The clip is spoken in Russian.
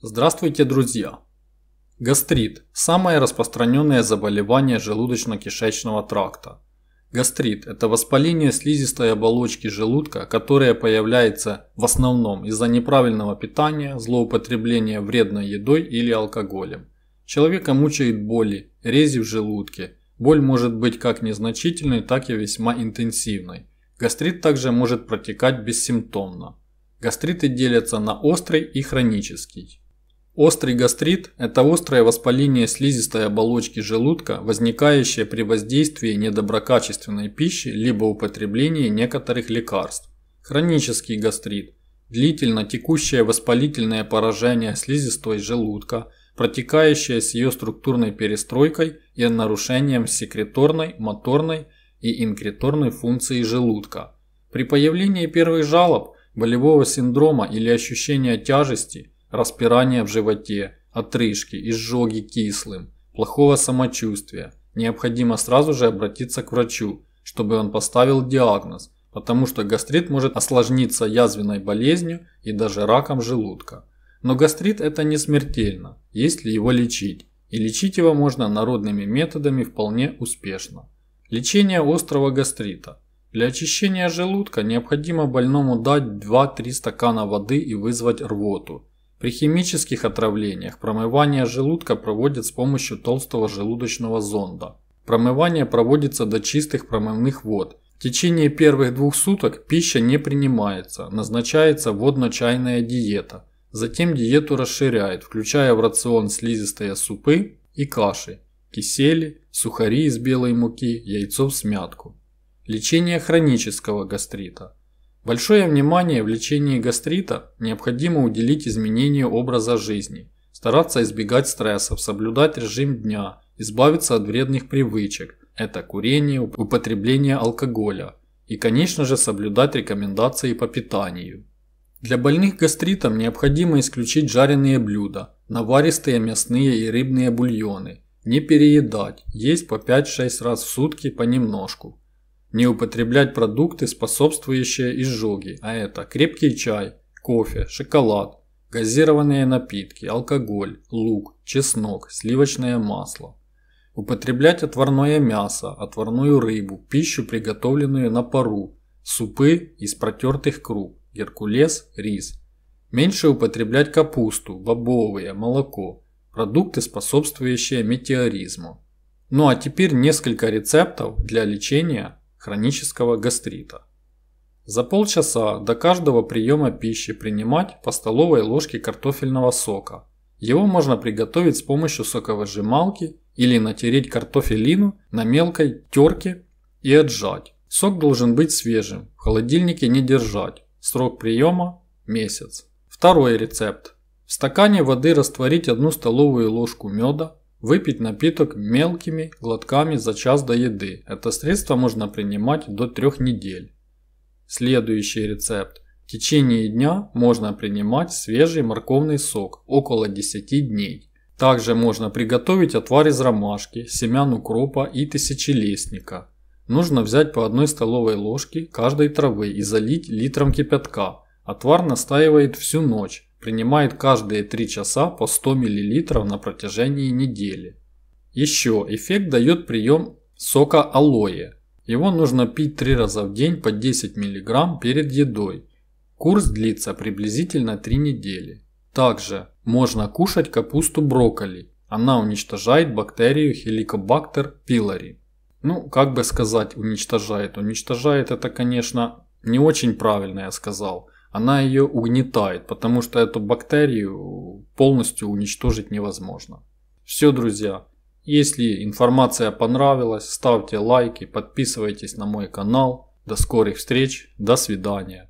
Здравствуйте, друзья! Гастрит – самое распространенное заболевание желудочно-кишечного тракта. Гастрит – это воспаление слизистой оболочки желудка, которое появляется в основном из-за неправильного питания, злоупотребления вредной едой или алкоголем. Человека мучает боли, рези в желудке. Боль может быть как незначительной, так и весьма интенсивной. Гастрит также может протекать бессимптомно. Гастриты делятся на острый и хронический. Острый гастрит – это острое воспаление слизистой оболочки желудка, возникающее при воздействии недоброкачественной пищи либо употреблении некоторых лекарств. Хронический гастрит – длительно текущее воспалительное поражение слизистой желудка, протекающее с ее структурной перестройкой и нарушением секреторной, моторной и инкреторной функции желудка. При появлении первых жалоб, болевого синдрома или ощущения тяжести – распирание в животе, отрыжки, изжоги кислым, плохого самочувствия. Необходимо сразу же обратиться к врачу, чтобы он поставил диагноз, потому что гастрит может осложниться язвенной болезнью и даже раком желудка. Но гастрит это не смертельно, если его лечить. И лечить его можно народными методами вполне успешно. Лечение острого гастрита. Для очищения желудка необходимо больному дать 2-3 стакана воды и вызвать рвоту – при химических отравлениях промывание желудка проводят с помощью толстого желудочного зонда. Промывание проводится до чистых промывных вод. В течение первых двух суток пища не принимается, назначается водно-чайная диета. Затем диету расширяют, включая в рацион слизистые супы и каши, кисели, сухари из белой муки, яйцо в смятку. Лечение хронического гастрита – Большое внимание в лечении гастрита необходимо уделить изменению образа жизни, стараться избегать стрессов, соблюдать режим дня, избавиться от вредных привычек – это курение, употребление алкоголя и, конечно же, соблюдать рекомендации по питанию. Для больных гастритом необходимо исключить жареные блюда, наваристые мясные и рыбные бульоны, не переедать, есть по 5-6 раз в сутки понемножку – не употреблять продукты, способствующие изжоге, а это крепкий чай, кофе, шоколад, газированные напитки, алкоголь, лук, чеснок, сливочное масло. Употреблять отварное мясо, отварную рыбу, пищу, приготовленную на пару, супы из протертых круп, геркулес, рис. Меньше употреблять капусту, бобовые, молоко, продукты, способствующие метеоризму. Ну а теперь несколько рецептов для лечения хронического гастрита. За полчаса до каждого приема пищи принимать по столовой ложке картофельного сока. Его можно приготовить с помощью соковыжималки или натереть картофелину на мелкой терке и отжать. Сок должен быть свежим, в холодильнике не держать. Срок приема – месяц. Второй рецепт. В стакане воды растворить одну столовую ложку меда, Выпить напиток мелкими глотками за час до еды. Это средство можно принимать до трех недель. Следующий рецепт. В течение дня можно принимать свежий морковный сок около 10 дней. Также можно приготовить отвар из ромашки, семян укропа и тысячелистника. Нужно взять по одной столовой ложке каждой травы и залить литром кипятка. Отвар настаивает всю ночь принимает каждые 3 часа по 100 мл на протяжении недели. Еще эффект дает прием сока алоэ. Его нужно пить 3 раза в день по 10 мг перед едой. Курс длится приблизительно 3 недели. Также можно кушать капусту брокколи. Она уничтожает бактерию Helicobacter pylori. Ну, как бы сказать, уничтожает. Уничтожает это, конечно, не очень правильно я сказал – она ее угнетает, потому что эту бактерию полностью уничтожить невозможно. Все, друзья, если информация понравилась, ставьте лайки, подписывайтесь на мой канал. До скорых встреч, до свидания.